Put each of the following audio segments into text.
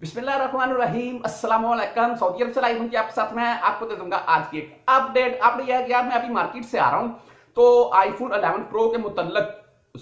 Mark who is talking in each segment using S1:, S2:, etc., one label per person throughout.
S1: बिस्मिल्लाम अस्सलाम सऊदी अरब से लाइव हूँ आपके साथ में आपको दे दूंगा आज की एक अपडेट अपडेट यह है कि यार मैं अभी मार्केट से आ रहा हूँ तो आईफोन 11 प्रो के मुतलक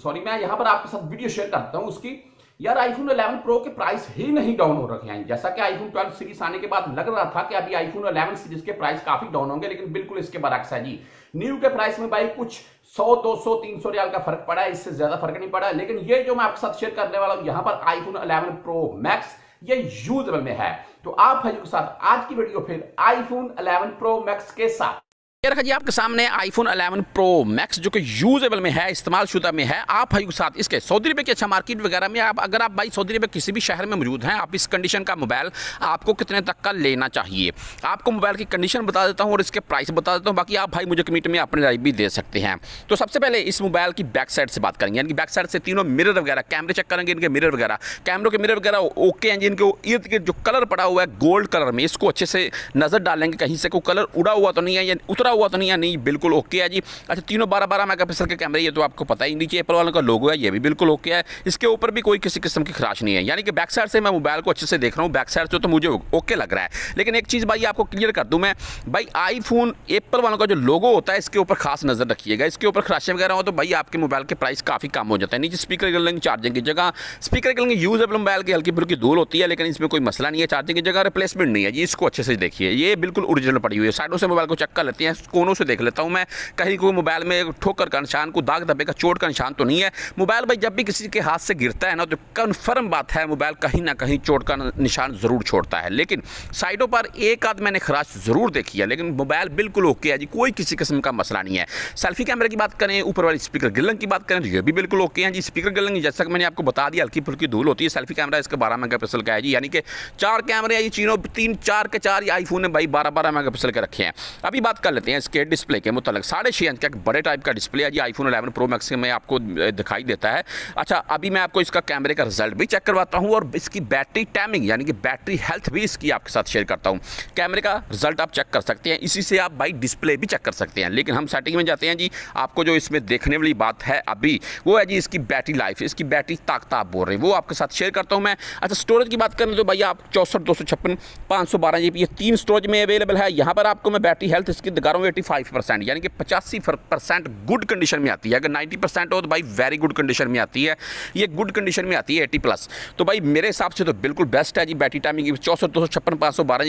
S1: सॉरी मैं यहाँ पर आपके साथ वीडियो शेयर करता हूँ उसकी यार आईफोन 11 प्रो के प्राइस ही नहीं डाउन हो रखे हैं जैसा कि आईफोन 12 सीरीज आने के बाद लग रहा था कि अभी आईफोन 11 सीरीज के प्राइस काफी डाउन होंगे लेकिन बिल्कुल इसके बरक्स है जी न्यू के प्राइस में भाई कुछ 100 200 300 रियाल का फर्क पड़ा है इससे ज्यादा फर्क नहीं पड़ा लेकिन ये जो मैं आपके साथ शेयर करने वाला हूँ यहाँ पर आईफोन अलेवन प्रो मैक्स ये यूज में है तो आप भाइयों के साथ आज की वीडियो फिर आईफोन 11 प्रो मैक्स के साथ ये रखा जी आपके सामने आईफोन 11 प्रो मैक्स जो कि यूजेबल में है इस्तेमाल शुदा में है आप के साथ इसके सऊदी अरब की अच्छा मार्केट वगैरह में आप अगर आप भाई सऊदी अरब किसी भी शहर में मौजूद हैं आप इस कंडीशन का मोबाइल आपको कितने तक का लेना चाहिए आपको मोबाइल की कंडीशन बता देता हूँ और इसके प्राइस बता देता हूँ बाकी आप भाई मुझे कमीट में अपनी राय भी दे सकते हैं तो सबसे पहले इस मोबाइल की बैक साइड से बात करेंगे यानी कि बैक साइड से तीनों मिरर वगैरह कैमरे चेक करेंगे इनके मिररर वगैरह कैमरों के मिरर वगैरह ओके हैं जिनके इर्द गिर्द जो कलर पड़ा हुआ है गोल्ड कलर में इसको अच्छे से नज़र डालेंगे कहीं से कोई कलर उड़ा हुआ तो नहीं है या उतरा हुआ तो नहीं है नहीं बिल्कुल ओके है जी अच्छा तीनों बारह बारह मेगा पिक्सल के कैमरे ये तो आपको पता ही नीचे एप्पल वालों का लोगो है ये भी बिल्कुल ओके है इसके ऊपर भी कोई किसी किस्म की खराश नहीं है यानी कि बैक साइड से मैं मोबाइल को अच्छे से देख रहा हूँ बैक साइड से तो मुझे ओके लग रहा है लेकिन एक चीज़ भाई आपको क्लियर कर दूँ मैं भाई आईफोन एप्पल वालों का जो लोगो होता है इसके ऊपर खास नज़र रखिएगा इसके ऊपर खराशें वगैरह हो तो भाई आपके मोबाइल के प्राइस काफ़ी कम हो जाता है नीचे स्पीकर लेंगे चार्जिंग की जगह स्पीकर लेंगे यूजेबल मोबाइल की हल्की फुल्की धूल होती है लेकिन इसमें कोई मसला नहीं है चार्जिंग की जगह रिप्लेसमेंट नहीं है जी इसको अच्छे से देखिए ये बिल्कुल ओरिजिनल पड़ी हुई है साइडों से मोबाइल को चेक लेते हैं कोनों से देख लेता हूँ मैं कहीं कोई मोबाइल में ठोकर का निशान को दाग धब्बे का चोट का निशान तो नहीं है मोबाइल भाई जब भी किसी के हाथ से गिरता है ना तो कन्फर्म बात है मोबाइल कहीं ना कहीं चोट का निशान ज़रूर छोड़ता है लेकिन साइडों पर एक आध मैंने खराश ज़रूर देखी है लेकिन मोबाइल बिल्कुल ओके है जी कोई किसी किस्म का मसला नहीं है सेल्फी कैमरे की बात करें ऊपर वाली स्पीकर गिलंग की बात करें तो ये भी बिल्कुल ओके हैं जी स्पीकर गिलंग जैसा कि मैंने आपको बता दिया हल्की फुल्की धूल होती है सेल्फी कैमरा इसका बारह मेगा पिक्सल का है जी यानी कि चार कैमरे ये चीनों तीन चार के चार आईफोन ने भाई बारह बारह मेगा पिक्सल के रखे हैं अभी बात कर लेते हैं हैं इसके डिस्प्ले के मुतल साढ़े छः इंच का एक बड़े टाइप का डिस्प्ले है ये आईफोन 11 प्रो मैक्स में आपको दिखाई देता है अच्छा अभी मैं आपको इसका कैमरे का रिजल्ट भी चेक करवाता हूँ और इसकी बैटरी टाइमिंग यानी कि बैटरी हेल्थ भी इसकी आपके साथ शेयर करता हूँ कैमरे का रिजल्ट आप चेक कर सकते हैं इसी से आप बाई डिस्प्ले भी चेक कर सकते हैं लेकिन हम सेटिंग में जाते हैं जी आपको जो इसमें देखने वाली बात है अभी वो है जी इसकी बैटरी लाइफ इसकी बैटरी ताकत आप बोल रहे हैं वो आपके साथ शेयर करता हूँ मैं अच्छा स्टोरेज की बात करें तो भैया आप चौसठ दो सौ छप्पन पाँच सौ बारह जी ये तीन स्टोरेज में अवेलेबल है यहाँ पर आपको मैं बैटरी हेल्थ इसकी दिखा रहा हूँ एटी फाइव परसेंट यानी कि पचासी परसेंट गुड कंडीशन में आती है अगर नाइन्टी परसेंट हो तो भाई वेरी गुड कंडीशन में आती है ये गुड कंडीशन में आती है एटी प्लस तो भाई मेरे हिसाब से तो बिल्कुल बेस्ट है जी बैटरी टाइमिंग की चौसठ दो सौ छप्पन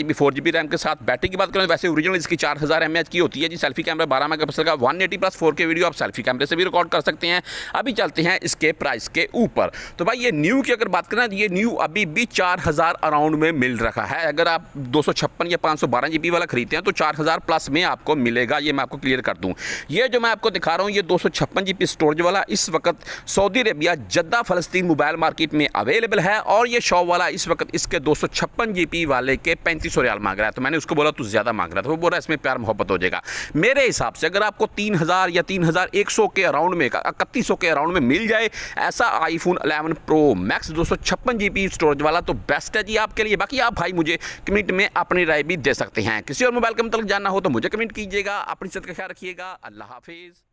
S1: रैम के साथ बैटरी की बात करें तो वैसे ओरिजिनल इसकी चार हज़ार की होती है जी सेल्फी कैमरा बारह मेगा पिक्सल का one eighty plus four video आप सेल्फी कैमरे से भी रिकॉर्ड कर सकते हैं अभी चलते हैं इसके प्राइस के ऊपर तो भाई ये न्यू की अगर बात करें ये न्यू अभी भी चार हज़ार अराउंड में मिल रहा है अगर आप दो सौ छप्पन या पाँच सौ बारह जी वाला खरीदते हैं तो चार हज़ार प्लस में आपको मिलेगा ये मैं आपको क्लियर कर दूँ ये जो मैं आपको दिखा रहा हूँ ये दो सौ स्टोरेज वाला इस वक्त सऊदी अरबिया जद्दा फ़लस्तीन मोबाइल मार्केट में अवेलेबल है और ये शॉप वाला इस वक्त इसके दो सौ वाले के पैंतीस सौ रियाल मांग रहा है तो मैंने उसको बोला तू ज़्यादा मांग रहा था तो वो बोला इसमें प्यार मोहब्बत हो जाएगा मेरे हिसाब से अगर आपको तीन हज़ार या तीन हज़ार एक सौ के अराउंड में इकतीस सौ के अराउंड में मिल जाए ऐसा आईफोन 11 प्रो मैक्स दो सौ स्टोरेज वाला तो बेस्ट है जी आपके लिए बाकी आप भाई मुझे कमेंट में अपनी राय भी दे सकते हैं किसी और मोबाइल के मतलब जानना हो तो मुझे कमेंट कीजिए कीजिएगा अपनी सद का ख्याल रखिएगा अल्लाह हाफिज़